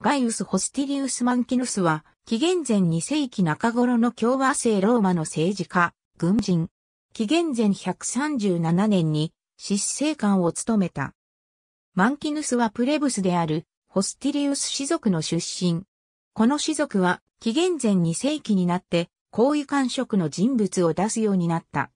ガイウス・ホスティリウス・マンキヌスは、紀元前2世紀中頃の共和制ローマの政治家、軍人。紀元前137年に、執政官を務めた。マンキヌスはプレブスである、ホスティリウス氏族の出身。この氏族は、紀元前2世紀になって、高位官職の人物を出すようになった。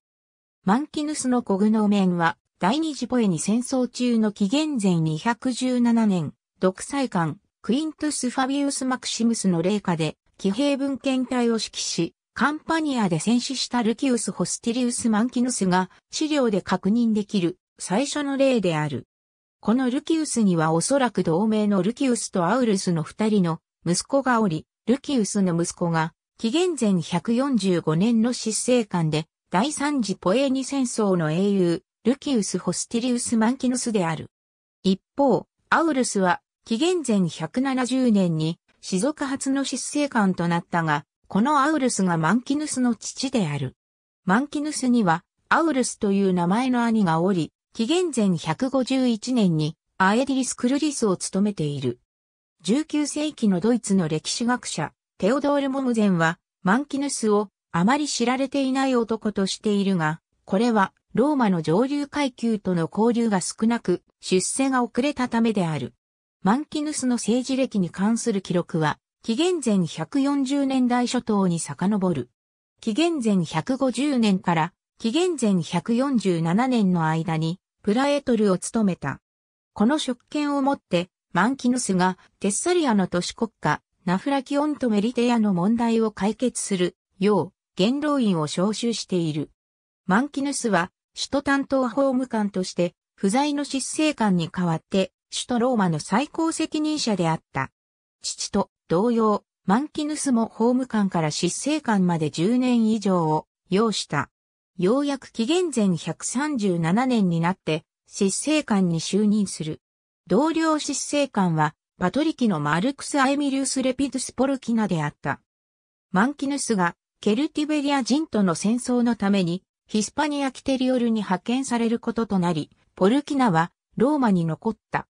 マンキヌスのコグノーメンは、第二次ポエニ戦争中の紀元前217年、独裁官、クイントス・ファビウス・マクシムスの霊下で、騎兵文献隊を指揮し、カンパニアで戦死したルキウス・ホスティリウス・マンキヌスが資料で確認できる最初の例である。このルキウスにはおそらく同盟のルキウスとアウルスの二人の息子がおり、ルキウスの息子が紀元前145年の執政官で第三次ポエーニ戦争の英雄、ルキウス・ホスティリウス・マンキヌスである。一方、アウルスは紀元前170年に、士族初の執政官となったが、このアウルスがマンキヌスの父である。マンキヌスには、アウルスという名前の兄がおり、紀元前151年にアエディリス・クルリスを務めている。19世紀のドイツの歴史学者、テオドール・モムゼンは、マンキヌスをあまり知られていない男としているが、これはローマの上流階級との交流が少なく、出世が遅れたためである。マンキヌスの政治歴に関する記録は、紀元前140年代初頭に遡る。紀元前150年から紀元前147年の間にプラエトルを務めた。この職権をもって、マンキヌスがテッサリアの都市国家、ナフラキオンとメリテアの問題を解決するよう、元老院を招集している。マンキヌスは、首都担当法務官として、不在の執政官に代わって、首都ローマの最高責任者であった。父と同様、マンキヌスも法務官から執政官まで10年以上を要した。ようやく紀元前137年になって執政官に就任する。同僚執政官はパトリキのマルクス・アエミリウス・レピドス・ポルキナであった。マンキヌスがケルティベリア人との戦争のためにヒスパニア・キテリオルに派遣されることとなり、ポルキナはローマに残った。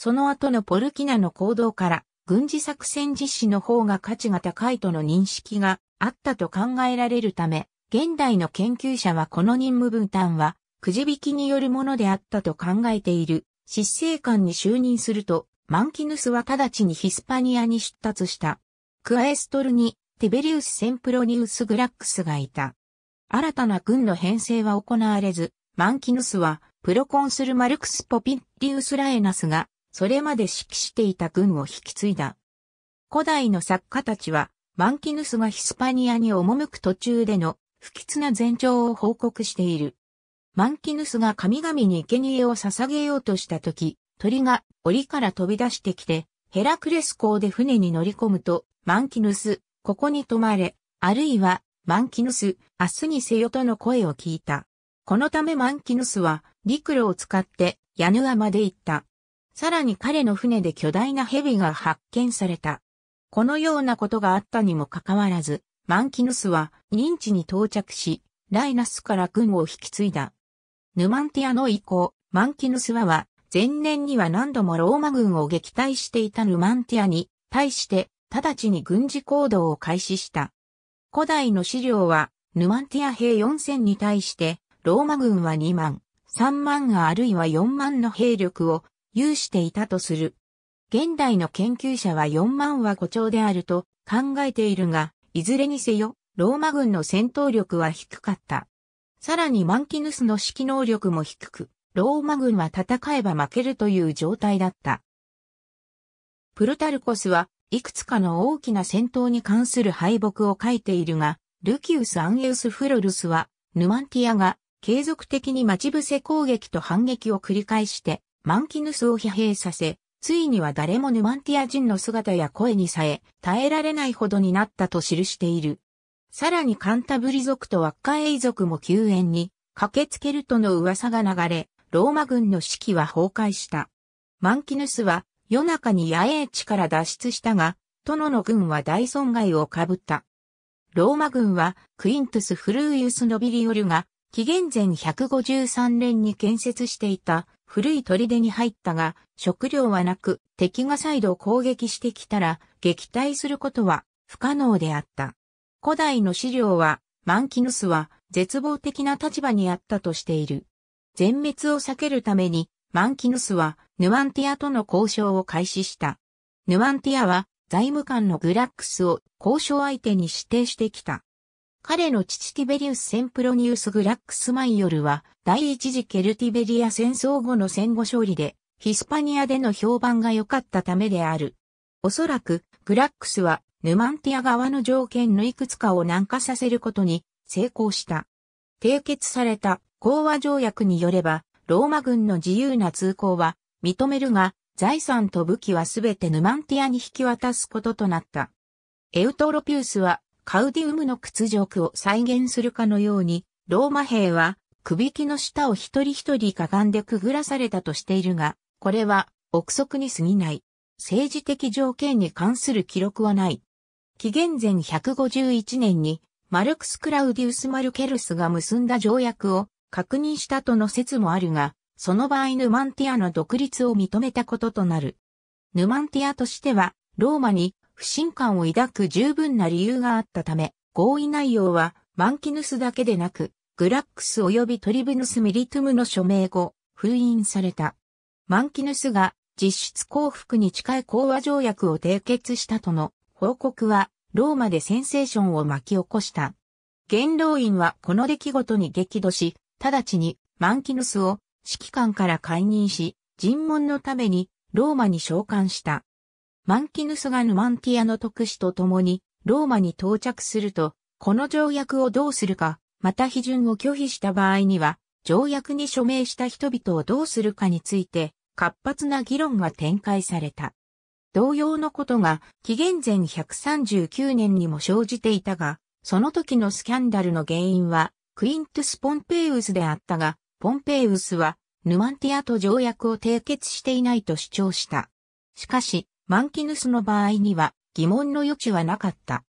その後のポルキナの行動から、軍事作戦実施の方が価値が高いとの認識があったと考えられるため、現代の研究者はこの任務分担は、くじ引きによるものであったと考えている。執政官に就任すると、マンキヌスは直ちにヒスパニアに出立した。クアエストルにティベリウス・センプロニウス・グラックスがいた。新たな軍の編成は行われず、マンキヌスはプロコンスルマルクス・ポピッリウス・ラエナスがそれまで指揮していた軍を引き継いだ。古代の作家たちは、マンキヌスがヒスパニアに赴く途中での不吉な前兆を報告している。マンキヌスが神々に生贄を捧げようとした時、鳥が檻から飛び出してきて、ヘラクレス港で船に乗り込むと、マンキヌス、ここに泊まれ、あるいは、マンキヌス、明日にせよとの声を聞いた。このためマンキヌスは、陸路を使って、ヤヌアまで行った。さらに彼の船で巨大な蛇が発見された。このようなことがあったにもかかわらず、マンキヌスは認知に到着し、ライナスから軍を引き継いだ。ヌマンティアの以降、マンキヌスはは、前年には何度もローマ軍を撃退していたヌマンティアに対して、直ちに軍事行動を開始した。古代の資料は、ヌマンティア兵4000に対して、ローマ軍は2万、3万あるいは4万の兵力を有していたとする。現代の研究者は4万は誇張であると考えているが、いずれにせよ、ローマ軍の戦闘力は低かった。さらにマンキヌスの指揮能力も低く、ローマ軍は戦えば負けるという状態だった。プルタルコスはいくつかの大きな戦闘に関する敗北を書いているが、ルキウス・アンエウス・フロルスは、ヌマンティアが継続的に待ち伏せ攻撃と反撃を繰り返して、マンキヌスを疲弊させ、ついには誰もヌマンティア人の姿や声にさえ耐えられないほどになったと記している。さらにカンタブリ族とワッカエイ族も救援に駆けつけるとの噂が流れ、ローマ軍の士気は崩壊した。マンキヌスは夜中に野営地から脱出したが、殿の軍は大損害をかぶった。ローマ軍はクイントス・フルーユス・ノビリオルが紀元前153年に建設していた古い砦に入ったが、食料はなく、敵が再度攻撃してきたら、撃退することは不可能であった。古代の資料は、マンキヌスは絶望的な立場にあったとしている。全滅を避けるために、マンキヌスはヌアンティアとの交渉を開始した。ヌアンティアは財務官のグラックスを交渉相手に指定してきた。彼の父ティベリウス・センプロニウス・グラックスマイヨルは、第一次ケルティベリア戦争後の戦後勝利で、ヒスパニアでの評判が良かったためである。おそらく、グラックスは、ヌマンティア側の条件のいくつかを軟化させることに成功した。締結された講和条約によれば、ローマ軍の自由な通行は認めるが、財産と武器はすべてヌマンティアに引き渡すこととなった。エウトロピウスはカウディウムの屈辱を再現するかのように、ローマ兵は、くびきの下を一人一人かがんでくぐらされたとしているが、これは、憶測に過ぎない。政治的条件に関する記録はない。紀元前151年に、マルクス・クラウディウス・マルケルスが結んだ条約を確認したとの説もあるが、その場合ヌマンティアの独立を認めたこととなる。ヌマンティアとしては、ローマに不信感を抱く十分な理由があったため、合意内容はマンキヌスだけでなく、グラックス及びトリブヌスミリトゥムの署名後、封印された。マンキヌスが実質降伏に近い講和条約を締結したとの報告は、ローマでセンセーションを巻き起こした。元老院はこの出来事に激怒し、直ちにマンキヌスを指揮官から解任し、尋問のためにローマに召喚した。マンキヌスがヌマンティアの特使と共にローマに到着すると、この条約をどうするか、また批准を拒否した場合には、条約に署名した人々をどうするかについて、活発な議論が展開された。同様のことが紀元前139年にも生じていたが、その時のスキャンダルの原因は、クイントゥス・ポンペイウスであったが、ポンペイウスは、ヌマンティアと条約を締結していないと主張した。しかし、マンキヌスの場合には疑問の余地はなかった。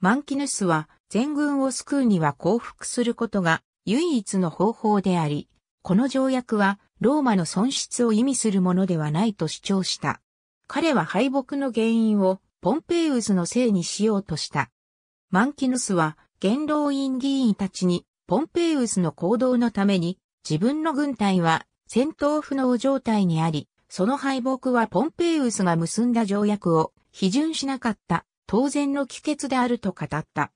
マンキヌスは全軍を救うには降伏することが唯一の方法であり、この条約はローマの損失を意味するものではないと主張した。彼は敗北の原因をポンペイウスのせいにしようとした。マンキヌスは元老院議員たちにポンペイウスの行動のために自分の軍隊は戦闘不能状態にあり、その敗北はポンペイウスが結んだ条約を批准しなかった当然の帰結であると語った。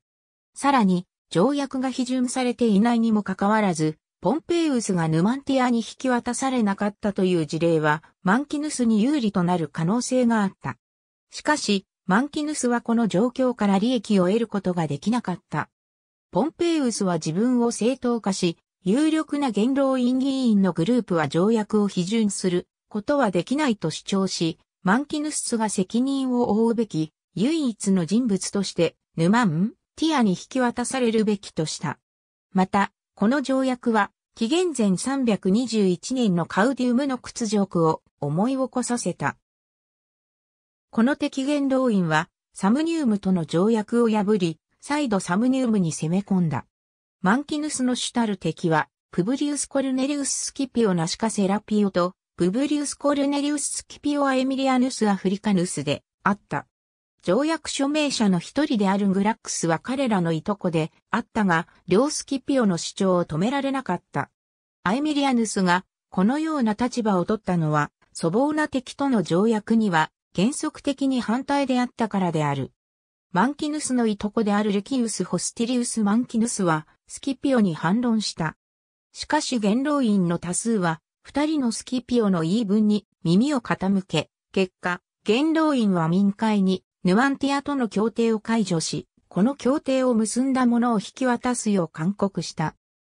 さらに、条約が批准されていないにもかかわらず、ポンペイウスがヌマンティアに引き渡されなかったという事例は、マンキヌスに有利となる可能性があった。しかし、マンキヌスはこの状況から利益を得ることができなかった。ポンペイウスは自分を正当化し、有力な元老院議員のグループは条約を批准することはできないと主張し、マンキヌスが責任を負うべき、唯一の人物として、ヌマン、ティアに引き渡されるべきとした。また、この条約は、紀元前321年のカウディウムの屈辱を思い起こさせた。この敵元老院は、サムニウムとの条約を破り、再度サムニウムに攻め込んだ。マンキヌスの主たる敵は、プブリウス・コルネリウス・スキピオ・ナシカ・セラピオと、ブブリウス・コルネリウス・スキピオア・エミリアヌス・アフリカヌスであった。条約署名者の一人であるグラックスは彼らのいとこであったが、両スキピオの主張を止められなかった。アエミリアヌスがこのような立場を取ったのは、粗暴な敵との条約には原則的に反対であったからである。マンキヌスのいとこであるルキウス・ホスティリウス・マンキヌスはスキピオに反論した。しかし元老院の多数は二人のスキピオの言い分に耳を傾け、結果、元老院は民会にヌアンティアとの協定を解除し、この協定を結んだ者を引き渡すよう勧告した。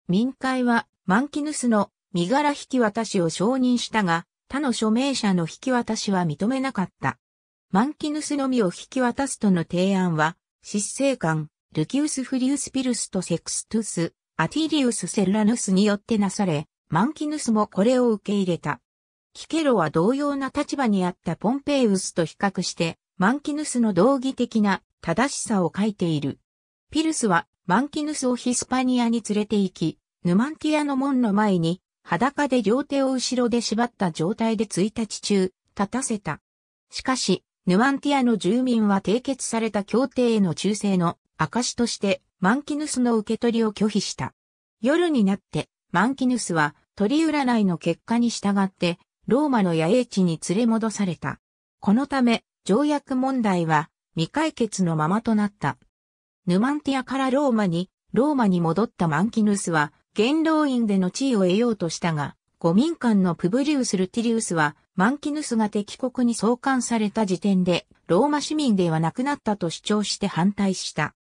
民会はマンキヌスの身柄引き渡しを承認したが、他の署名者の引き渡しは認めなかった。マンキヌスのみを引き渡すとの提案は、執政官、ルキウス・フリウス・ピルスとセクストゥス、アティリウス・セルラヌスによってなされ、マンキヌスもこれを受け入れた。キケロは同様な立場にあったポンペイウスと比較して、マンキヌスの道義的な正しさを書いている。ピルスはマンキヌスをヒスパニアに連れて行き、ヌマンティアの門の前に裸で両手を後ろで縛った状態で1日中立たせた。しかし、ヌマンティアの住民は締結された協定への忠誠の証としてマンキヌスの受け取りを拒否した。夜になってマンキヌスは鳥占いの結果に従って、ローマの野営地に連れ戻された。このため、条約問題は未解決のままとなった。ヌマンティアからローマに、ローマに戻ったマンキヌスは、元老院での地位を得ようとしたが、五民間のプブリウス・ルティリウスは、マンキヌスが敵国に送還された時点で、ローマ市民ではなくなったと主張して反対した。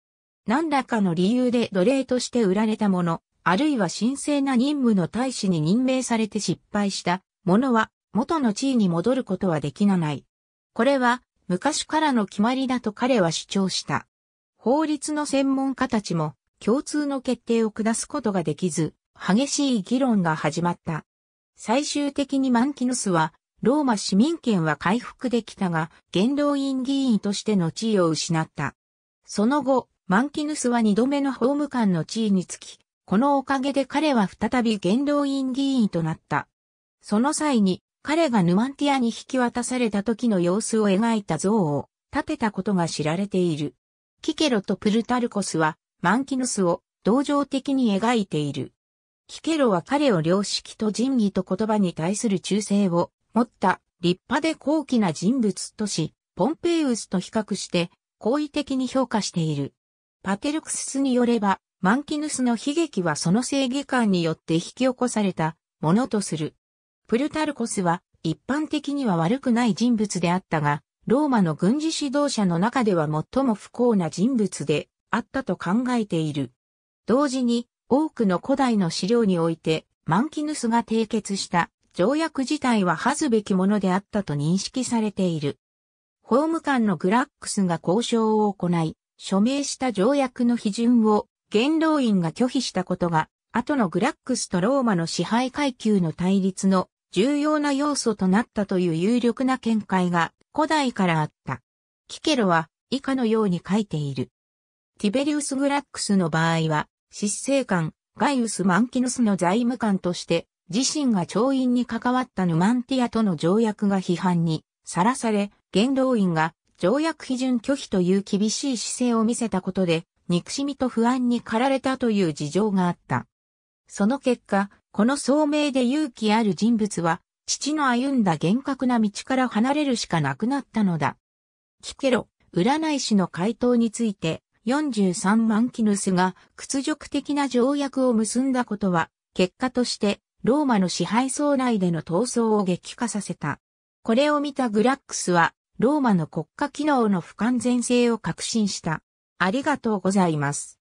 何らかの理由で奴隷として売られたもの、あるいは神聖な任務の大使に任命されて失敗した者は元の地位に戻ることはできなない。これは昔からの決まりだと彼は主張した。法律の専門家たちも共通の決定を下すことができず、激しい議論が始まった。最終的にマンキヌスは、ローマ市民権は回復できたが、元老院議員としての地位を失った。その後、マンキヌスは二度目の法務官の地位につき、このおかげで彼は再び元老院議員となった。その際に、彼がヌマンティアに引き渡された時の様子を描いた像を建てたことが知られている。キケロとプルタルコスは、マンキヌスを同情的に描いている。キケロは彼を良識と仁義と言葉に対する忠誠を持った立派で高貴な人物とし、ポンペイウスと比較して好意的に評価している。パテルクスによれば、マンキヌスの悲劇はその正義感によって引き起こされたものとする。プルタルコスは一般的には悪くない人物であったが、ローマの軍事指導者の中では最も不幸な人物であったと考えている。同時に多くの古代の資料においてマンキヌスが締結した条約自体は恥ずべきものであったと認識されている。法務官のグラックスが交渉を行い、署名した条約の批准を元老院が拒否したことが、後のグラックスとローマの支配階級の対立の重要な要素となったという有力な見解が古代からあった。キケロは以下のように書いている。ティベリウス・グラックスの場合は、執政官、ガイウス・マンキヌスの財務官として、自身が調印に関わったヌマンティアとの条約が批判にさらされ、元老院が条約批准拒否という厳しい姿勢を見せたことで、憎しみと不安に駆られたという事情があった。その結果、この聡明で勇気ある人物は、父の歩んだ厳格な道から離れるしかなくなったのだ。聞けろ、占い師の回答について、43万キヌスが屈辱的な条約を結んだことは、結果として、ローマの支配層内での闘争を激化させた。これを見たグラックスは、ローマの国家機能の不完全性を確信した。ありがとうございます。